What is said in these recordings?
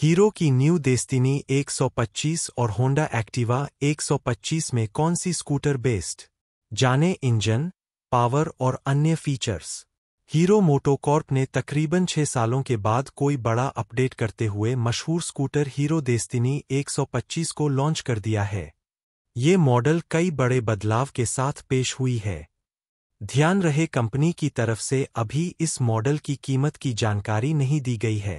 hero की new Destiny 125 और Honda Activa 125 में कौन सी स्कूटर बेस्ड जाने इंजन पावर और अन्य फीचर्स हीरो मोटोकॉर्प ने तकरीबन छह सालों के बाद कोई बड़ा अपडेट करते हुए मशहूर स्कूटर हीरो देस्तिनी 125 को लॉन्च कर दिया है ये मॉडल कई बड़े बदलाव के साथ पेश हुई है ध्यान रहे कंपनी की तरफ से अभी इस मॉडल की कीमत की जानकारी नहीं दी गई है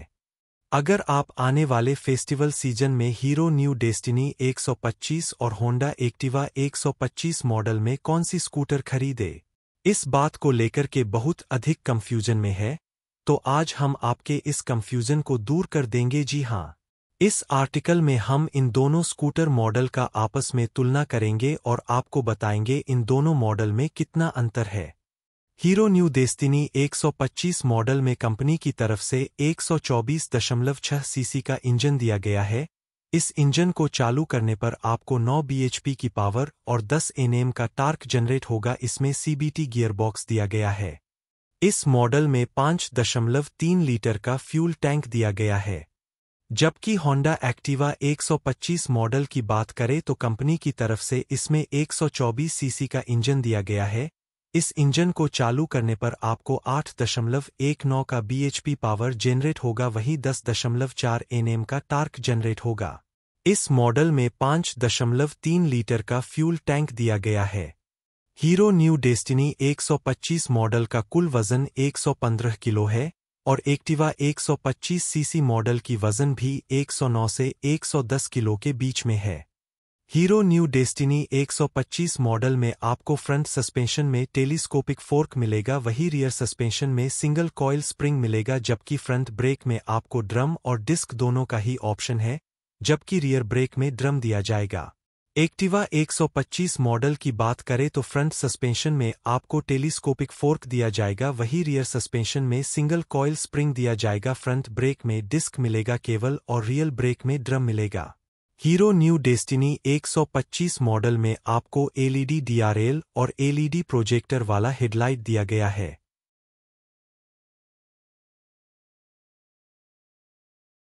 अगर आप आने वाले फेस्टिवल सीजन में हीरो न्यू डेस्टिनी 125 और होंडा एक्टिवा 125 मॉडल में कौन सी स्कूटर खरीदे इस बात को लेकर के बहुत अधिक कंफ्यूजन में है तो आज हम आपके इस कंफ्यूजन को दूर कर देंगे जी हाँ इस आर्टिकल में हम इन दोनों स्कूटर मॉडल का आपस में तुलना करेंगे और आपको बताएंगे इन दोनों मॉडल में कितना अंतर है हीरो न्यू देस्तिनी 125 मॉडल में कंपनी की तरफ से 124.6 सीसी का इंजन दिया गया है इस इंजन को चालू करने पर आपको 9 बीएचपी की पावर और 10 एनएम का टार्क जनरेट होगा इसमें सीबीटी गियरबॉक्स दिया गया है इस मॉडल में 5.3 लीटर का फ्यूल टैंक दिया गया है जबकि होंडा एक्टिवा 125 मॉडल की बात करें तो कंपनी की तरफ से इसमें 124 सीसी का इंजन दिया गया है इस इंजन को चालू करने पर आपको आठ दशमलव एक नौ का बीएचपी पावर जेनरेट होगा वही दस दशमलव चार एनएम का टार्क जनरेट होगा इस मॉडल में 5.3 दशमलव तीन लीटर का फ्यूल टैंक दिया गया है हीरो न्यू डेस्टिनी 125 मॉडल का कुल वजन 115 किलो है और एक्टिवा 125 सीसी मॉडल की वजन भी 109 से 110 किलो के बीच में है हीरो न्यू डेस्टिनी 125 मॉडल में आपको फ्रंट सस्पेंशन में टेलीस्कोपिक फोर्क मिलेगा वही रियर सस्पेंशन में सिंगल कॉयल स्प्रिंग मिलेगा जबकि फ्रंट ब्रेक में आपको ड्रम और डिस्क दोनों का ही ऑप्शन है जबकि रियर ब्रेक में ड्रम दिया जाएगा एक्टिवा 125 मॉडल की बात करें तो फ्रंट सस्पेंशन में आपको टेलीस्कोपिक फोर्क दिया जाएगा वही रियर सस्पेंशन में सिंगल कॉयल स्प्रिंग दिया जाएगा फ्रंट ब्रेक में डिस्क मिलेगा केवल और रियल ब्रेक में ड्रम मिलेगा हीरो न्यू डेस्टिनी 125 मॉडल में आपको एलईडी डीआरएल और एलईडी प्रोजेक्टर वाला हेडलाइट दिया गया है